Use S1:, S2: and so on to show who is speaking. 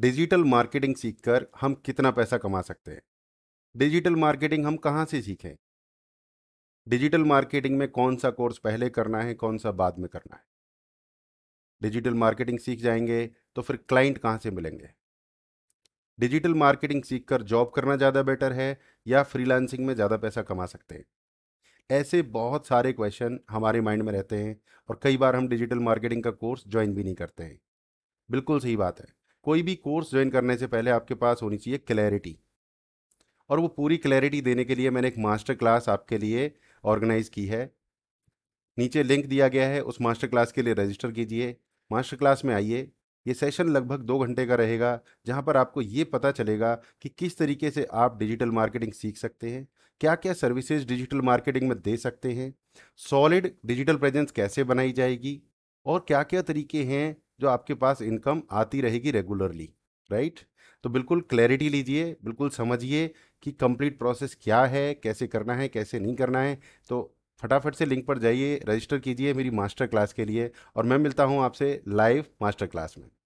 S1: digital marketing सीखकर हम कितना पैसा कमा सकते हैं डिजिटल मार्केटिंग हम कहाँ से सीखें डिजिटल मार्केटिंग में कौन सा कोर्स पहले करना है कौन सा बाद में करना है डिजिटल मार्केटिंग सीख जाएंगे तो फिर क्लाइंट कहाँ से मिलेंगे डिजिटल मार्केटिंग सीखकर जॉब करना ज़्यादा बेटर है या फ्रीलांसिंग में ज़्यादा पैसा कमा सकते हैं ऐसे बहुत सारे क्वेश्चन हमारे माइंड में रहते हैं और कई बार हम डिजिटल मार्केटिंग का कोर्स ज्वाइन भी नहीं करते हैं बिल्कुल सही बात है कोई भी कोर्स ज्वाइन करने से पहले आपके पास होनी चाहिए क्लैरिटी और वो पूरी क्लैरिटी देने के लिए मैंने एक मास्टर क्लास आपके लिए ऑर्गेनाइज़ की है नीचे लिंक दिया गया है उस मास्टर क्लास के लिए रजिस्टर कीजिए मास्टर क्लास में आइए ये सेशन लगभग दो घंटे का रहेगा जहाँ पर आपको ये पता चलेगा कि किस तरीके से आप डिजिटल मार्केटिंग सीख सकते हैं क्या क्या सर्विसेज डिजिटल मार्केटिंग में दे सकते हैं सॉलिड डिजिटल प्रेजेंस कैसे बनाई जाएगी और क्या क्या तरीके हैं जो आपके पास इनकम आती रहेगी रेगुलरली राइट तो बिल्कुल क्लैरिटी लीजिए बिल्कुल समझिए कि कंप्लीट प्रोसेस क्या है कैसे करना है कैसे नहीं करना है तो फटाफट से लिंक पर जाइए रजिस्टर कीजिए मेरी मास्टर क्लास के लिए और मैं मिलता हूँ आपसे लाइव मास्टर क्लास में